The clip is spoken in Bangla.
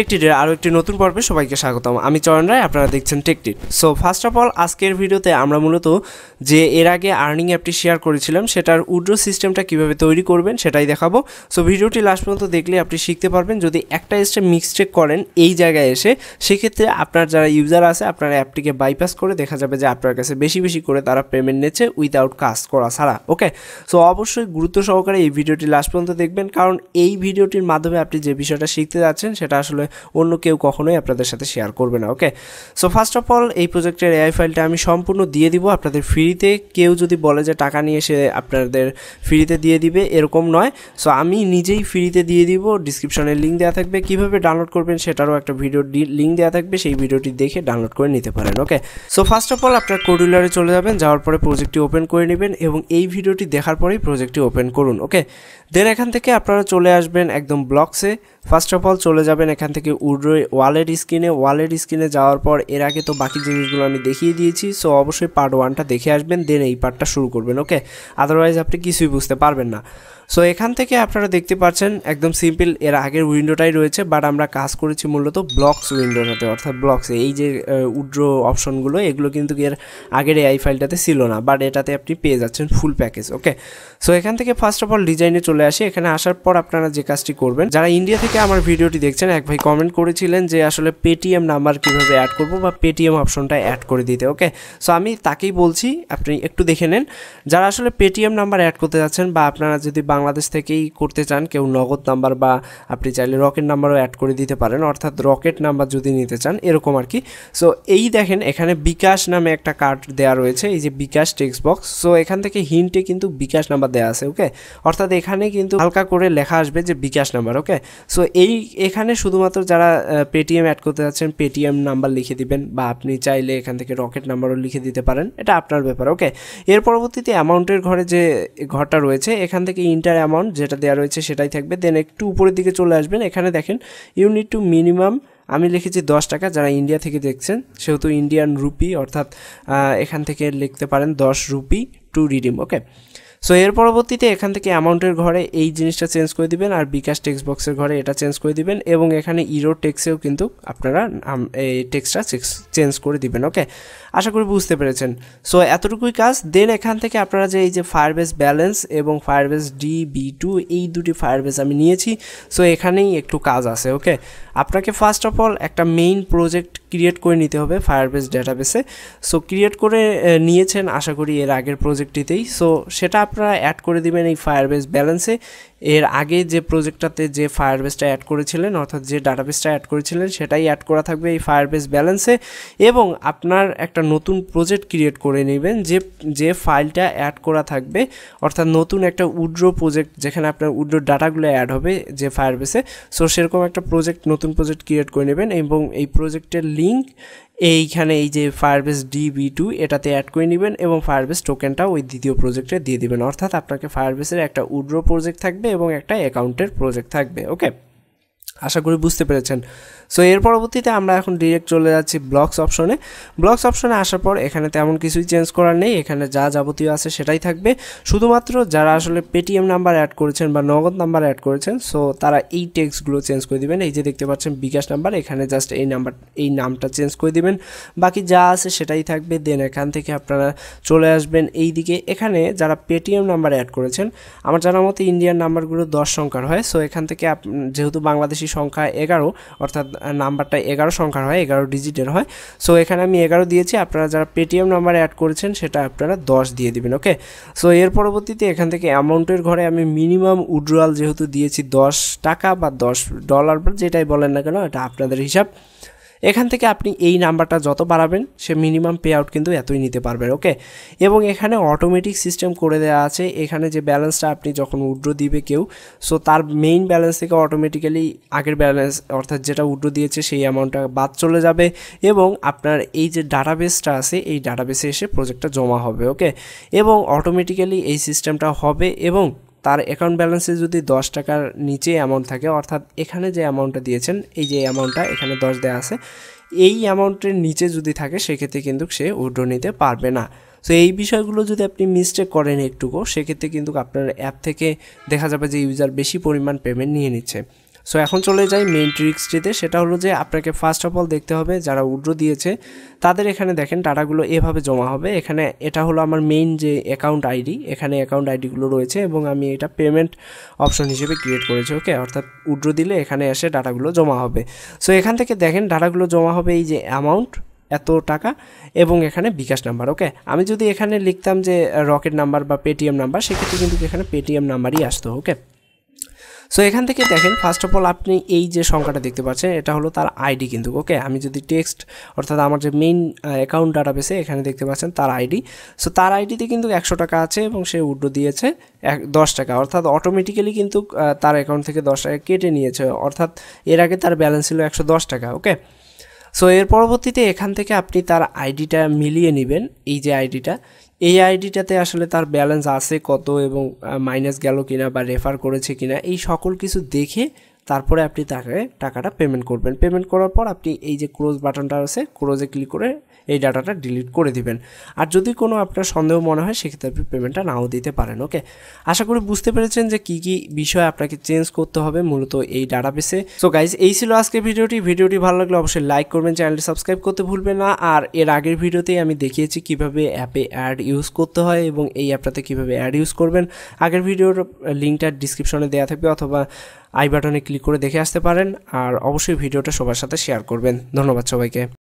টেকটিডের আরও একটি নতুন পর্বে সবাইকে স্বাগতম আমি চরণ রায় আপনারা দেখছেন টেকটিড সো ফার্স্ট অফ অল আজকের ভিডিওতে আমরা মূলত যে এর আগে আর্নিং অ্যাপটি শেয়ার করেছিলাম সেটার উড্রো সিস্টেমটা কিভাবে তৈরি করবেন সেটাই দেখাবো সো ভিডিওটি লাস্ট পর্যন্ত দেখলে আপনি শিখতে পারবেন যদি একটা স্টেপ মিক্স চেক করেন এই জায়গায় এসে সেক্ষেত্রে আপনার যারা ইউজার আছে আপনার অ্যাপটিকে বাইপাস করে দেখা যাবে যে আপনার কাছে বেশি বেশি করে তারা পেমেন্ট নিচ্ছে উইদাউট কাজ করা ছাড়া ওকে সো অবশ্যই গুরুত্ব সহকারে এই ভিডিওটি লাস্ট পর্যন্ত দেখবেন কারণ এই ভিডিওটির মাধ্যমে আপনি যে বিষয়টা শিখতে যাচ্ছেন সেটা আসলে হবে অন্য কেউ কখনোই আপনাদের সাথে শেয়ার করবে না okay so first of all এই প্রজেক্টের এআই ফাইলটা আমি সম্পূর্ণ দিয়ে দিব আপনাদের ফ্রিতে কেউ যদি বলে যে টাকা নিয়ে সে আপনাদের ফ্রিতে দিয়ে দিবে এরকম নয় সো আমি নিজেই ফ্রিতে দিয়ে দিব ডিসক্রিপশনের লিঙ্ক দেওয়া থাকবে কীভাবে ডাউনলোড করবেন সেটারও একটা ভিডিও লিঙ্ক দেওয়া থাকবে সেই ভিডিওটি দেখে ডাউনলোড করে নিতে পারেন okay so first of all আপনার কোডুলারে চলে যাবেন যাওয়ার পরে প্রজেক্টটি ওপেন করে নেবেন এবং এই ভিডিওটি দেখার পরেই প্রজেক্টটি ওপেন করুন ওকে দেন এখান থেকে আপনারা চলে আসবেন একদম ব্লকসে ফার্স্ট অফ অল চলে যাবেন এখান থেকে উড্রো ওয়ালেট স্ক্রিনে ওয়ালেট স্ক্রিনে যাওয়ার পর এর আগে তো বাকি জিনিসগুলো আমি দেখিয়ে দিয়েছি সো অবশ্যই পার্ট ওয়ানটা দেখে আসবেন দেন এই পার্টটা শুরু করবেন ওকে আদারওয়াইজ আপনি কিছুই বুঝতে পারবেন না সো এখান থেকে আপনারা দেখতে পাচ্ছেন একদম সিম্পল এর আগের উইন্ডোটাই রয়েছে বাট আমরা কাজ করেছি মূলত ব্লকস উইন্ডোটাতে অর্থাৎ ব্লকস এই যে উড্রো অপশনগুলো এগুলো কিন্তু এর আগের এই ফাইলটাতে ছিল না বাট এটাতে আপনি পেয়ে যাচ্ছেন ফুল প্যাকেজ ওকে সো এখান থেকে ফার্স্ট অফ অল ডিজাইনে চলে আসি এখানে আসার পর আপনারা যে কাজটি করবেন যারা ইন্ডিয়া থেকে থেকে আমার ভিডিওটি দেখছেন এক ভাই কমেন্ট করেছিলেন যে আসলে পেটিএম নাম্বার কিভাবে অ্যাড করব বা পেটিএম অপশনটা অ্যাড করে দিতে ওকে সো আমি তাকেই বলছি আপনি একটু দেখে নেন যারা আসলে পেটিএম নাম্বার অ্যাড করতে যাচ্ছেন বা আপনারা যদি বাংলাদেশ থেকেই করতে চান কেউ নগদ নাম্বার বা আপনি চাইলে রকেট নাম্বারও অ্যাড করে দিতে পারেন অর্থাৎ রকেট নাম্বার যদি নিতে চান এরকম আর কি সো এই দেখেন এখানে বিকাশ নামে একটা কার্ড দেওয়া রয়েছে এই যে বিকাশ টেক্সট বক্স সো এখান থেকে হিন্টে কিন্তু বিকাশ নাম্বার দেওয়া আছে ওকে অর্থাৎ এখানে কিন্তু হালকা করে লেখা আসবে যে বিকাশ নাম্বার ওকে সো এই এখানে শুধুমাত্র যারা পেটিএম অ্যাড করতে যাচ্ছেন পেটিএম নাম্বার লিখে দিবেন বা আপনি চাইলে এখান থেকে রকেট নাম্বারও লিখে দিতে পারেন এটা আপনার ব্যাপার ওকে এর পরবর্তীতে অ্যামাউন্টের ঘরে যে ঘরটা রয়েছে এখান থেকে ইন্টার অ্যামাউন্ট যেটা দেওয়া রয়েছে সেটাই থাকবে দেন একটু উপরের দিকে চলে আসবেন এখানে দেখেন ইউনিট টু মিনিমাম আমি লিখেছি দশ টাকা যারা ইন্ডিয়া থেকে দেখছেন সেহেতু ইন্ডিয়ান রুপি অর্থাৎ এখান থেকে লিখতে পারেন দশ rupee to redeem okay so এর পরবর্তীতে এখান থেকে অ্যামাউন্টের ঘরে এই জিনিসটা চেঞ্জ করে দিবেন আর বিকাশ টেক্সট বক্সের ঘরে এটা চেঞ্জ করে দিবেন এবং এখানে ইরো টেক্সেও কিন্তু আপনারা এই টেক্সটা চেঞ্জ করে দিবেন ওকে আশা করি বুঝতে পেরেছেন সো এতটুকুই কাজ দেন এখান থেকে আপনারা যে এই যে ফায়ারবেস ব্যালেন্স এবং ফায়ারবেস ডি বি টু এই দুটি ফায়ারবেস আমি নিয়েছি সো এখানেই একটু কাজ আছে ওকে আপনাকে ফার্স্ট অফ অল একটা মেইন প্রজেক্ট ক্রিয়েট করে নিতে হবে ফায়ারবেস ডাটাবেসে সো ক্রিয়েট করে নিয়েছেন আশা করি এর আগের প্রজেক্টটিতেই সো সেটা আপনারা অ্যাড করে দিবেন এই ফায়ারবেস ব্যালেন্সে এর আগে যে প্রজেক্টটাতে যে ফায়ারবেসটা অ্যাড করেছিলেন অর্থাৎ যে ডাটাবেসটা অ্যাড করেছিলেন সেটাই অ্যাড করা থাকবে এই ফায়ারবেস ব্যালেন্সে এবং আপনার একটা নতুন প্রজেক্ট ক্রিয়েট করে নেবেন যে যে ফাইলটা অ্যাড করা থাকবে অর্থাৎ নতুন একটা উড্রো প্রজেক্ট যেখানে আপনার উড্রো ডাটাগুলো অ্যাড হবে যে ফায়ারবেসে সো সেরকম একটা প্রজেক্ট নতুন প্রজেক্ট ক্রিয়েট করে নেবেন এবং এই প্রজেক্টের লিঙ্ক এইখানে এই যে ফায়ারবেস ডিবি টু এটাতে অ্যাড করে নেবেন এবং ফায়ারবেস টোকেনটা ওই দ্বিতীয় প্রজেক্টে দিয়ে দেবেন অর্থাৎ আপনাকে ফায়ারবেসের একটা উড্রো প্রজেক্ট থাকবে এবং একটা অ্যাকাউন্টের প্রজেক্ট থাকবে ওকে আশা করি বুঝতে পেরেছেন সো এর পরবর্তীতে আমরা এখন ডিরেক্ট চলে যাচ্ছি ব্লকস অপশনে ব্লকস অপশনে আসার পর এখানে তেমন কিছুই চেঞ্জ করার নেই এখানে যা যাবতীয় আছে সেটাই থাকবে শুধুমাত্র যারা আসলে পেটিএম নাম্বার অ্যাড করেছেন বা নগদ নাম্বার অ্যাড করেছেন সো তারা এই টেক্সটগুলো চেঞ্জ করে দিবেন এই যে দেখতে পাচ্ছেন বিকাশ নাম্বার এখানে জাস্ট এই নাম্বার এই নামটা চেঞ্জ করে দেবেন বাকি যা আছে সেটাই থাকবে দেন এখান থেকে আপনারা চলে আসবেন এই দিকে এখানে যারা পেটিএম নাম্বার অ্যাড করেছেন আমার জানার মতে ইন্ডিয়ান নাম্বারগুলো দশ সংখ্যার হয় সো এখান থেকে যেহেতু বাংলাদেশি বেশি সংখ্যা এগারো অর্থাৎ নাম্বারটা এগারো সংখ্যার হয় এগারো ডিজিটের হয় সো এখানে আমি এগারো দিয়েছি আপনারা যারা পেটিএম নাম্বারে অ্যাড করেছেন সেটা আপনারা দশ দিয়ে দেবেন ওকে সো এর পরবর্তীতে এখান থেকে অ্যামাউন্টের ঘরে আমি মিনিমাম উড্রয়াল যেহেতু দিয়েছি দশ টাকা বা দশ ডলার যেটাই বলেন না কেন এটা আপনাদের হিসাব এখান থেকে আপনি এই নাম্বারটা যত বাড়াবেন সে মিনিমাম পে আউট কিন্তু এতই নিতে পারবেন ওকে এবং এখানে অটোমেটিক সিস্টেম করে দেওয়া আছে এখানে যে ব্যালেন্সটা আপনি যখন উড্রো দিবে কেউ সো তার মেইন ব্যালেন্স থেকে অটোমেটিক্যালি আগের ব্যালেন্স অর্থাৎ যেটা উড্রো দিয়েছে সেই অ্যামাউন্টটা বাদ চলে যাবে এবং আপনার এই যে ডাটাবেসটা আছে এই ডাটাবেসে এসে প্রজেক্টটা জমা হবে ওকে এবং অটোমেটিক্যালি এই সিস্টেমটা হবে এবং তার অ্যাকাউন্ট ব্যালেন্সে যদি দশ টাকার নিচে অ্যামাউন্ট থাকে অর্থাৎ এখানে যে অ্যামাউন্টটা দিয়েছেন এই যে অ্যামাউন্টটা এখানে দশ দেওয়া আছে এই অ্যামাউন্টের নিচে যদি থাকে সেক্ষেত্রে কিন্তু সে উড্রো নিতে পারবে না সো এই বিষয়গুলো যদি আপনি মিস্টেক করেন একটুকু সেক্ষেত্রে কিন্তু আপনার অ্যাপ থেকে দেখা যাবে যে ইউজার বেশি পরিমাণ পেমেন্ট নিয়ে নিচ্ছে সো এখন চলে যাই মেইন ট্রিক্সটিতে সেটা হলো যে আপনাকে ফার্স্ট অফ অল দেখতে হবে যারা উড্রো দিয়েছে তাদের এখানে দেখেন টাটাগুলো এভাবে জমা হবে এখানে এটা হলো আমার মেইন যে অ্যাকাউন্ট আইডি এখানে অ্যাকাউন্ট আইডিগুলো রয়েছে এবং আমি এটা পেমেন্ট অপশন হিসেবে ক্রিয়েট করেছি ওকে অর্থাৎ উড্রো দিলে এখানে এসে ডাটাগুলো জমা হবে সো এখান থেকে দেখেন ডাটাগুলো জমা হবে এই যে অ্যামাউন্ট এত টাকা এবং এখানে বিকাশ নাম্বার ওকে আমি যদি এখানে লিখতাম যে রকেট নাম্বার বা পেটিএম নাম্বার সেক্ষেত্রে কিন্তু এখানে পেটিএম নাম্বারই আসতো ওকে সো এখান থেকে দেখেন ফার্স্ট অফ অল আপনি এই যে সংখ্যাটা দেখতে পাচ্ছেন এটা হলো তার আইডি কিন্তু ওকে আমি যদি টেক্সট অর্থাৎ আমার যে মেইন অ্যাকাউন্ট ডাটাবেসে এখানে দেখতে পাচ্ছেন তার আইডি সো তার আইডিতে কিন্তু একশো টাকা আছে এবং সে উড্ডো দিয়েছে এক দশ টাকা অর্থাৎ অটোমেটিক্যালি কিন্তু তার অ্যাকাউন্ট থেকে দশ টাকা কেটে নিয়েছে অর্থাৎ এর আগে তার ব্যালেন্স ছিল একশো দশ টাকা ওকে সো এর পরবর্তীতে এখান থেকে আপনি তার আইডিটা মিলিয়ে নেবেন এই যে আইডিটা এই আইডিটাতে আসলে তার ব্যালেন্স আছে কত এবং মাইনাস গেল কিনা বা রেফার করেছে কিনা এই সকল কিছু দেখে তারপরে আপনি তাকে টাকাটা পেমেন্ট করবেন পেমেন্ট করার পর আপনি এই যে ক্রোজ বাটনটা আছে ক্রোজে ক্লিক করে এই ডাটাটা ডিলিট করে দিবেন আর যদি কোনো আপনার সন্দেহ মনে হয় সেক্ষেত্রে আপনি পেমেন্টটা নাও দিতে পারেন ওকে আশা করি বুঝতে পেরেছেন যে কি কি বিষয় আপনাকে চেঞ্জ করতে হবে মূলত এই ডাটা বেসে সো গাইজ এই ছিল আজকের ভিডিওটি ভিডিওটি ভালো লাগলে অবশ্যই লাইক করবেন চ্যানেলটি সাবস্ক্রাইব করতে ভুলবেন না আর এর আগের ভিডিওতেই আমি দেখিয়েছি কিভাবে অ্যাপে অ্যাড ইউজ করতে হয় এবং এই অ্যাপটাতে কিভাবে অ্যাড ইউজ করবেন আগের ভিডিওর লিঙ্কটা ডিসক্রিপশনে দেওয়া থাকবে অথবা আই বাটনে ক্লিক করে দেখে আসতে পারেন আর অবশ্যই ভিডিওটা সবার সাথে শেয়ার করবেন ধন্যবাদ সবাইকে